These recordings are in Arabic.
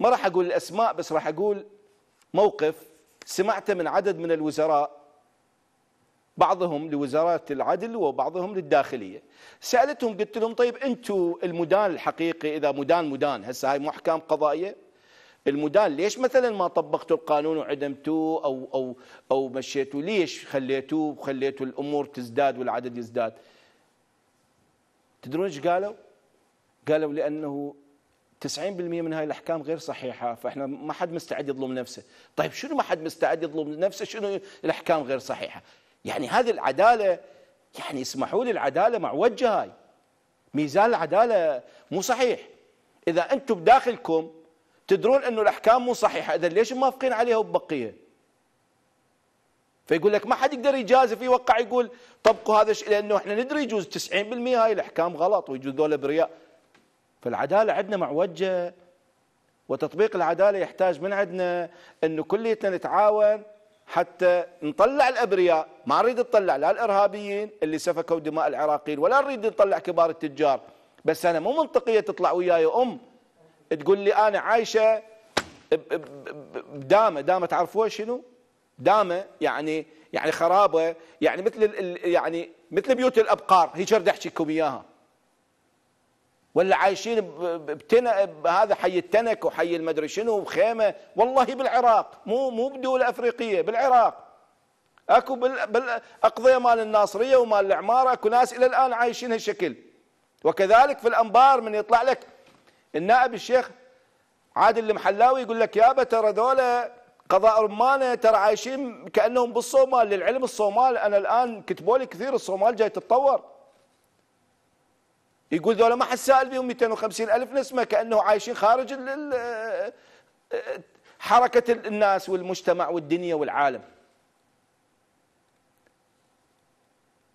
ما راح أقول الأسماء بس راح أقول موقف سمعته من عدد من الوزراء بعضهم لوزارة العدل وبعضهم للداخلية سألتهم قلت لهم طيب أنتم المدان الحقيقي إذا مدان مدان هسه هاي مو احكام قضائية المدان ليش مثلا ما طبقتوا القانون وعدمتوه أو, أو, أو مشيتوا ليش خليتوه وخليتوا الأمور تزداد والعدد يزداد تدرون ايش قالوا قالوا لأنه 90% من هاي الاحكام غير صحيحه فاحنا ما حد مستعد يظلم نفسه طيب شنو ما حد مستعد يظلم نفسه شنو الاحكام غير صحيحه يعني هذه العداله يعني اسمحوا لي العداله معوجه هاي ميزان العداله مو صحيح اذا انتم بداخلكم تدرون انه الاحكام مو صحيحه اذا ليش موافقين عليها وبقيه فيقول لك ما حد يقدر يجازف يوقع يقول طبقوا هذا الشيء لانه احنا ندري يجوز 90% هاي الاحكام غلط ويجوز ذولا برياء فالعدالة عندنا معوجة وتطبيق العدالة يحتاج من عندنا أنه كليتنا نتعاون حتى نطلع الأبرياء ما نريد نطلع لا الإرهابيين اللي سفكوا دماء العراقيين ولا نريد نطلع كبار التجار بس أنا مو منطقية تطلع وياي أم تقول لي أنا عايشة بدامة دامة تعرفوها شنو دامة يعني يعني خرابة يعني مثل يعني مثل بيوت الأبقار هي شرد أحكيكم إياها ولا عايشين بتنا بهذا حي التنك وحي المدري شنو وخيمه والله بالعراق مو مو بدول افريقيه بالعراق اكو بالاقضيه مال الناصريه ومال العماره اكو ناس الى الان عايشين هالشكل وكذلك في الانبار من يطلع لك النائب الشيخ عادل المحلاوي يقول لك يابا ترى ذولا قضاء رمانه ترى عايشين كانهم بالصومال للعلم الصومال انا الان كتبوا لي كثير الصومال جاي تتطور يقول ذولا ما حد سائل بهم 250 ألف نسمة كأنه عايشين خارج حركة الناس والمجتمع والدنيا والعالم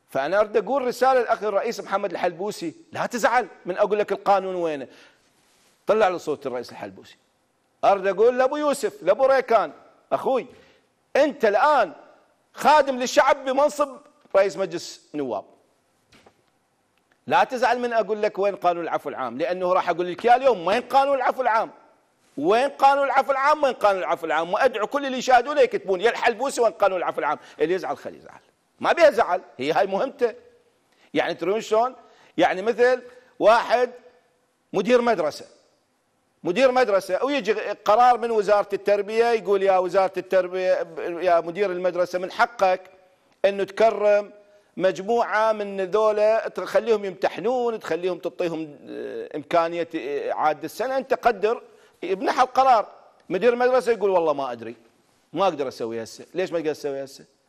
فأنا أريد أقول رسالة الأخ الرئيس محمد الحلبوسي لا تزعل من أقول لك القانون وينه طلع له صوت الرئيس الحلبوسي أريد أقول لأبو يوسف لأبو ريكان أخوي أنت الآن خادم للشعب بمنصب رئيس مجلس نواب لا تزعل من اقول لك وين قانون العفو العام لانه راح اقول لك يا اليوم وين قانون العفو العام وين قانون العفو العام وين قانون العفو العام وادعو كل اللي يشاهدونه يكتبون يا الحلبوسي وين قانون العفو العام اللي يزعل خليه يزعل ما بيها زعل هي هاي مهمته يعني ترون شلون يعني مثل واحد مدير مدرسه مدير مدرسه ويجي قرار من وزاره التربيه يقول يا وزاره التربيه يا مدير المدرسه من حقك انه تكرم مجموعه من ذولا تخليهم يمتحنون تخليهم تعطيهم آه، امكانيه اعاده آه، السنه انت قدر بنحو القرار مدير المدرسه يقول والله ما ادري ما اقدر اسوي هسه ليش ما اقدر اسوي هسه